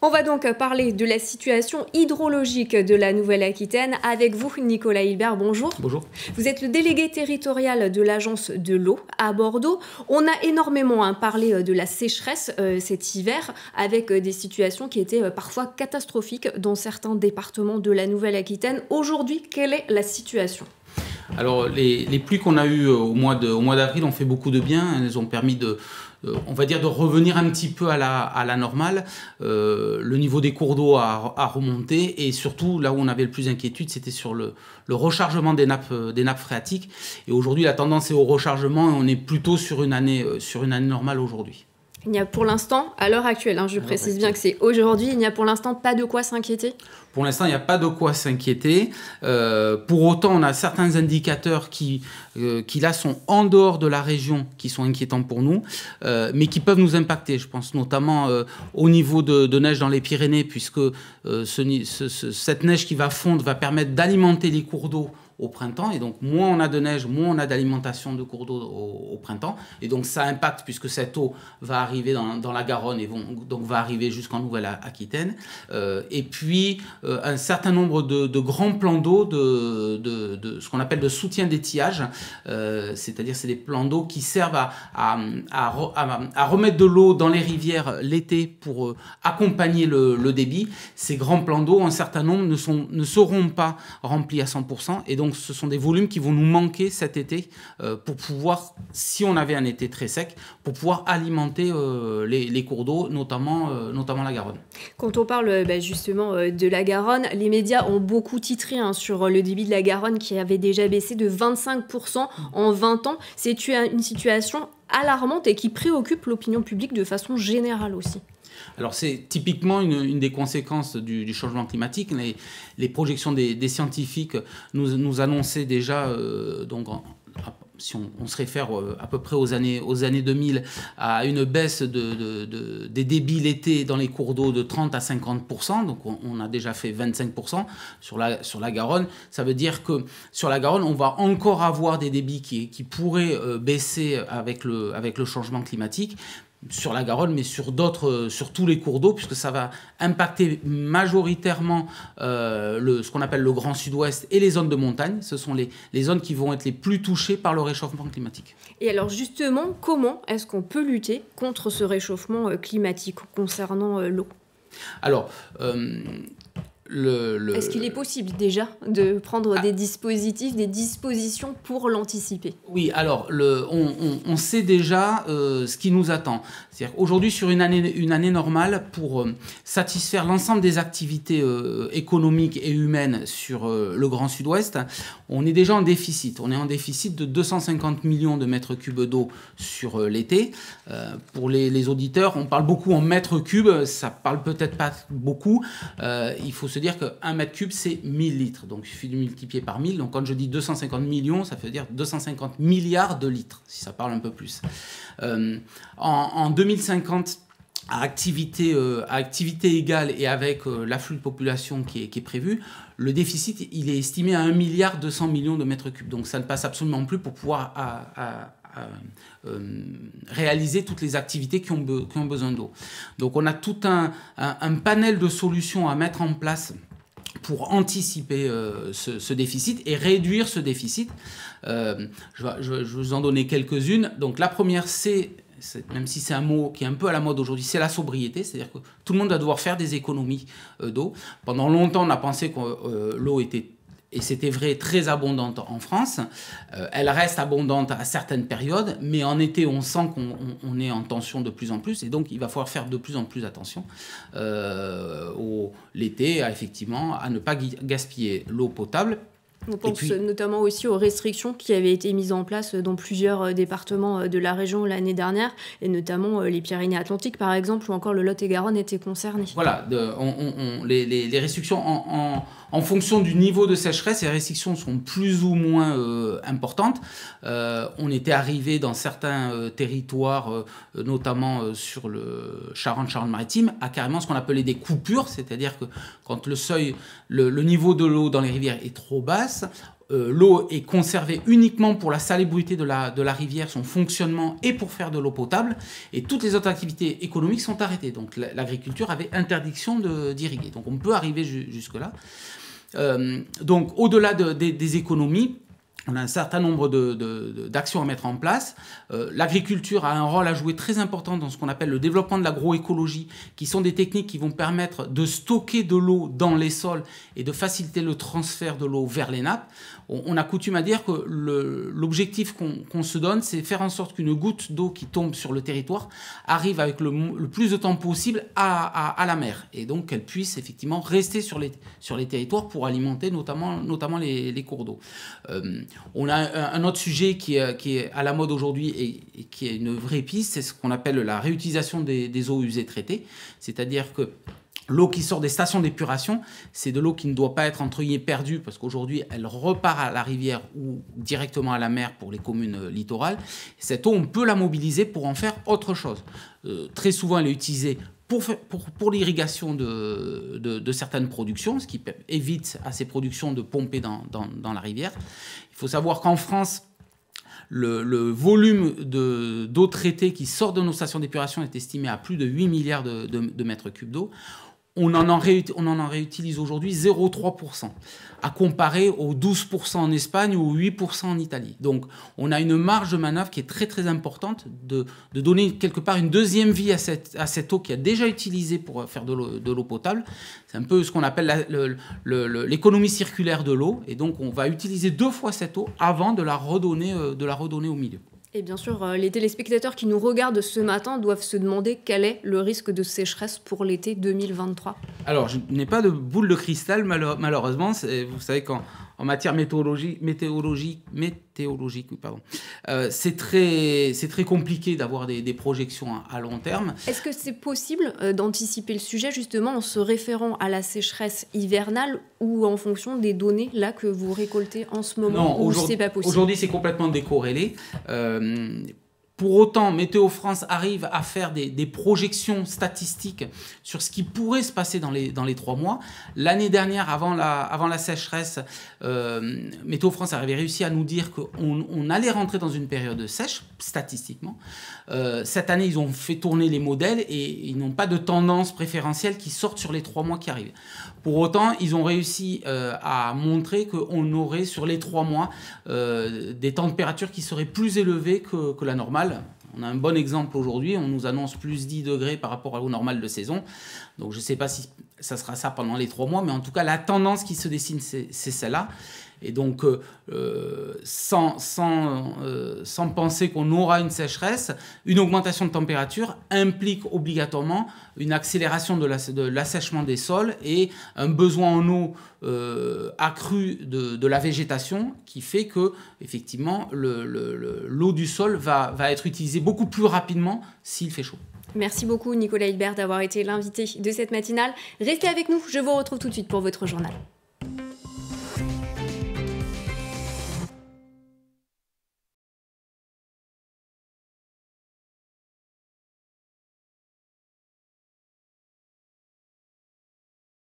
On va donc parler de la situation hydrologique de la Nouvelle-Aquitaine avec vous, Nicolas Hilbert. Bonjour. Bonjour. Vous êtes le délégué territorial de l'Agence de l'eau à Bordeaux. On a énormément hein, parlé euh, de la sécheresse euh, cet hiver avec euh, des situations qui étaient parfois catastrophiques dans certains départements de la Nouvelle-Aquitaine. Aujourd'hui, quelle est la situation alors les, les pluies qu'on a eues au mois d'avril ont fait beaucoup de bien, elles ont permis de, euh, on va dire, de revenir un petit peu à la, à la normale. Euh, le niveau des cours d'eau a, remonté et surtout, là où on avait le plus d'inquiétude, c'était sur le, le, rechargement des nappes, euh, des nappes phréatiques. Et aujourd'hui, la tendance est au rechargement et on est plutôt sur une année, sur une année normale aujourd'hui. Il n'y a pour l'instant, à l'heure actuelle, hein, je précise bien que c'est aujourd'hui, il n'y a pour l'instant pas de quoi s'inquiéter Pour l'instant, il n'y a pas de quoi s'inquiéter. Euh, pour autant, on a certains indicateurs euh, qui, là, sont en dehors de la région, qui sont inquiétants pour nous, euh, mais qui peuvent nous impacter. Je pense notamment au niveau de, neige dans les Pyrénées, puisque cette neige qui va fondre va permettre d'alimenter les cours d'eau au printemps. Et donc, moins on a de neige, moins on a d'alimentation de cours d'eau au, printemps. Et donc, ça impacte puisque cette eau va arriver dans, la Garonne et vont, donc va arriver jusqu'en Nouvelle-Aquitaine. Euh, et puis, euh, un certain nombre de, grands plans d'eau, de, de, ce qu'on appelle de soutien d'étiage, euh, c'est-à-dire c'est des plans d'eau qui servent à, à, remettre de l'eau dans les rivières l'été pour euh, accompagner le, le, débit. Ces grands plans d'eau, un certain nombre ne, sont, ne seront pas remplis à 100%. Et donc, donc ce sont des volumes qui vont nous manquer cet été euh, pour pouvoir, si on avait un été très sec, pour pouvoir alimenter euh, les, cours d'eau, notamment, euh, notamment la Garonne. Quand on parle bah, justement de la Garonne, les médias ont beaucoup titré hein, sur le débit de la Garonne qui avait déjà baissé de 25% en 20 ans. C'est une situation alarmante et qui préoccupe l'opinion publique de façon générale aussi. Alors c'est typiquement une, des conséquences du, changement climatique. Les, projections des, scientifiques nous, annonçaient déjà, euh, donc si on, se réfère euh, à peu près aux années, aux années 2000, à une baisse des débits l'été dans les cours d'eau de 30 à 50 donc on, a déjà fait 25 sur la, Garonne. Ça veut dire que sur la Garonne, on va encore avoir des débits qui, pourraient euh, baisser avec le changement climatique, sur la Garonne, mais sur d'autres, euh, sur tous les cours d'eau, puisque ça va impacter majoritairement euh, le, ce qu'on appelle le Grand Sud-Ouest et les zones de montagne. Ce sont les, zones qui vont être les plus touchées par le réchauffement climatique. Et alors justement, comment est-ce qu'on peut lutter contre ce réchauffement euh, climatique concernant l'eau Alors, est-ce qu'il est possible déjà de prendre des dispositifs, des dispositions pour l'anticiper Oui, alors le, on, sait déjà euh, ce qui nous attend. C'est-à-dire sur une année, une année normale, pour euh, satisfaire l'ensemble des activités euh, économiques et humaines sur le Grand Sud-Ouest, on est déjà en déficit. On est en déficit de 250 millions de mètres cubes d'eau sur l'été. pour les, auditeurs, on parle beaucoup en mètres cubes, ça parle peut-être pas beaucoup. il faut se Dire dire qu'un mètre cube, c'est 1000 litres. Donc il suffit de multiplier par 1000. Donc quand je dis 250 millions, ça veut dire 250 milliards de litres, si ça parle un peu plus. Euh, en, 2050, à activité, euh, à activité égale et avec euh, l'afflux de population qui est, prévu, le déficit, il est estimé à 1 milliard 200 millions de mètres cubes. Donc ça ne passe absolument plus pour pouvoir à, euh, euh, réaliser toutes les activités qui ont, ont besoin d'eau. Donc on a tout un, un, panel de solutions à mettre en place pour anticiper euh, ce, déficit et réduire ce déficit. je, vais, vous en donner quelques-unes. Donc la première, c'est, même si c'est un mot qui est un peu à la mode aujourd'hui, c'est la sobriété, c'est-à-dire que tout le monde va devoir faire des économies d'eau. Pendant longtemps, on a pensé que l'eau était et c'était vrai, très abondante en France. Euh, elle reste abondante à certaines périodes, mais en été, on sent qu'on est en tension de plus en plus, et donc il va falloir faire de plus en plus attention euh, l'été, effectivement, à ne pas gaspiller l'eau potable, on pense notamment aussi aux restrictions qui avaient été mises en place dans plusieurs euh, départements euh, de la région l'année dernière, et notamment euh, les Pyrénées-Atlantiques, par exemple, ou encore le Lot-et-Garonne étaient concernés. Voilà, les, restrictions en, fonction du niveau de sécheresse, ces restrictions sont plus ou moins importantes. on était arrivé dans certains territoires, notamment sur le Charente-Charente-Maritime, à carrément ce qu'on appelait des coupures, c'est-à-dire que quand le seuil, le niveau de l'eau dans les rivières est trop bas, euh, l'eau est conservée uniquement pour la salubrité de la, de la rivière, son fonctionnement et pour faire de l'eau potable. Et toutes les autres activités économiques sont arrêtées. Donc l'agriculture avait interdiction d'irriguer. Donc on peut arriver jusque-là. Euh, donc au-delà des économies, on a un certain nombre d'actions de, de, à mettre en place. Euh, l'agriculture a un rôle à jouer très important dans ce qu'on appelle le développement de l'agroécologie, qui sont des techniques qui vont permettre de stocker de l'eau dans les sols et de faciliter le transfert de l'eau vers les nappes. On, a coutume à dire que l'objectif qu'on se donne, c'est faire en sorte qu'une goutte d'eau qui tombe sur le territoire arrive avec le, le plus de temps possible à, la mer, et donc qu'elle puisse effectivement rester sur les, sur les territoires pour alimenter notamment, notamment les, cours d'eau. Euh, on a euh, un autre sujet euh, qui, est, à la mode aujourd'hui et, qui est une vraie piste, c'est ce qu'on appelle la réutilisation des, eaux usées traitées. C'est-à-dire que l'eau qui sort des stations d'épuration, c'est de l'eau qui ne doit pas être entre guillemets perdue parce qu'aujourd'hui elle repart à la rivière ou directement à la mer pour les communes euh, littorales. Cette eau, on peut la mobiliser pour en faire autre chose. très souvent, elle est utilisée pour, l'irrigation de, certaines productions, ce qui évite à ces productions de pomper dans la rivière. Il faut savoir qu'en France, le, volume d'eau traitée qui sort de nos stations d'épuration est estimé à plus de 8 milliards de mètres cubes d'eau on en, réutilise aujourd'hui 0,3%, à comparer aux 12% en Espagne ou aux 8% en Italie. Donc on a une marge de manœuvre qui est très très importante de, donner quelque part une deuxième vie à cette, eau qui a déjà utilisée pour faire de l'eau potable. C'est un peu ce qu'on appelle l'économie circulaire de l'eau. Et donc on va utiliser deux fois cette eau avant de la redonner euh, au milieu. Et bien sûr, euh, les téléspectateurs qui nous regardent ce matin doivent se demander quel est le risque de sécheresse pour l'été 2023. Alors, je n'ai pas de boule de cristal, malheureusement. Vous savez, quand en matière météorologique, météorologique, pardon. Euh, c'est très, c'est très compliqué d'avoir des, projections à, long terme. Est-ce que c'est possible euh, d'anticiper le sujet justement en se référant à la sécheresse hivernale ou en fonction des données là que vous récoltez en ce moment Non, aujourd'hui, c'est complètement décorrélé. Euh, pour autant, Météo France arrive à faire des, projections statistiques sur ce qui pourrait se passer dans les, trois mois. L'année dernière, avant la, sécheresse, euh, Météo France avait réussi à nous dire qu'on allait rentrer dans une période sèche, statistiquement. Euh, cette année, ils ont fait tourner les modèles et ils n'ont pas de tendance préférentielle qui sortent sur les trois mois qui arrivent. Pour autant, ils ont réussi euh, à montrer qu'on aurait sur les trois mois des températures qui seraient plus élevées que la normale on a un bon exemple aujourd'hui, on nous annonce plus 10 degrés par rapport à l'eau normale de saison. Donc je ne sais pas si ça sera ça pendant les trois mois, mais en tout cas, la tendance qui se dessine, c'est celle-là. Et donc, euh, sans, sans, euh, sans, penser qu'on aura une sécheresse, une augmentation de température implique obligatoirement une accélération de l'assèchement la, de des sols et un besoin en eau euh, accru de, la végétation qui fait que, effectivement, l'eau le, du sol va, va être utilisée beaucoup plus rapidement s'il fait chaud. Merci beaucoup Nicolas Hilbert d'avoir été l'invité de cette matinale. Restez avec nous, je vous retrouve tout de suite pour votre journal.